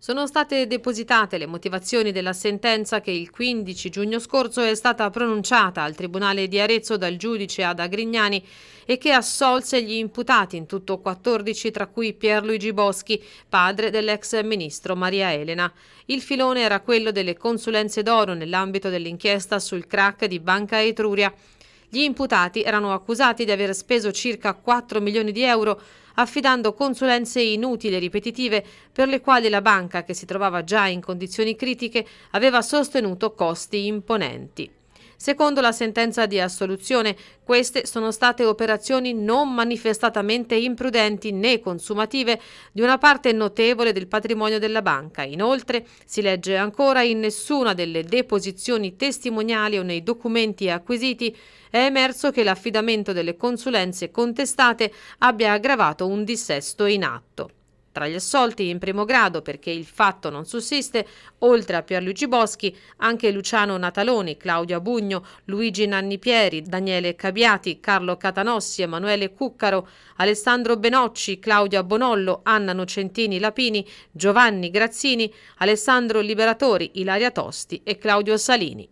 Sono state depositate le motivazioni della sentenza che il 15 giugno scorso è stata pronunciata al Tribunale di Arezzo dal giudice Ada Grignani e che assolse gli imputati in tutto 14 tra cui Pierluigi Boschi, padre dell'ex ministro Maria Elena. Il filone era quello delle consulenze d'oro nell'ambito dell'inchiesta sul crack di Banca Etruria. Gli imputati erano accusati di aver speso circa 4 milioni di euro affidando consulenze inutili e ripetitive per le quali la banca, che si trovava già in condizioni critiche, aveva sostenuto costi imponenti. Secondo la sentenza di assoluzione, queste sono state operazioni non manifestatamente imprudenti né consumative di una parte notevole del patrimonio della banca. Inoltre, si legge ancora in nessuna delle deposizioni testimoniali o nei documenti acquisiti è emerso che l'affidamento delle consulenze contestate abbia aggravato un dissesto in atto. Tra gli assolti in primo grado perché il fatto non sussiste, oltre a Pierluigi Boschi, anche Luciano Nataloni, Claudia Bugno, Luigi Nannipieri, Daniele Cabiati, Carlo Catanossi, Emanuele Cuccaro, Alessandro Benocci, Claudia Bonollo, Anna Nocentini Lapini, Giovanni Grazzini, Alessandro Liberatori, Ilaria Tosti e Claudio Salini.